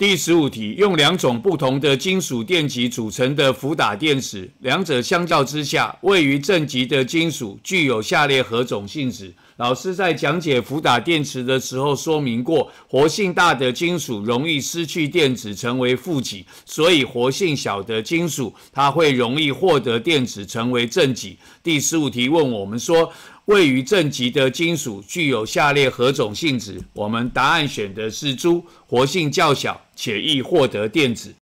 第十五题，用两种不同的金属电极组成的伏打电池，两者相较之下，位于正极的金属具有下列何种性质？老师在讲解伏打电池的时候说明过，活性大的金属容易失去电子成为负极，所以活性小的金属它会容易获得电子成为正极。第十五题问我们说。位于正极的金属具有下列何种性质？我们答案选的是猪，活性较小且易获得电子。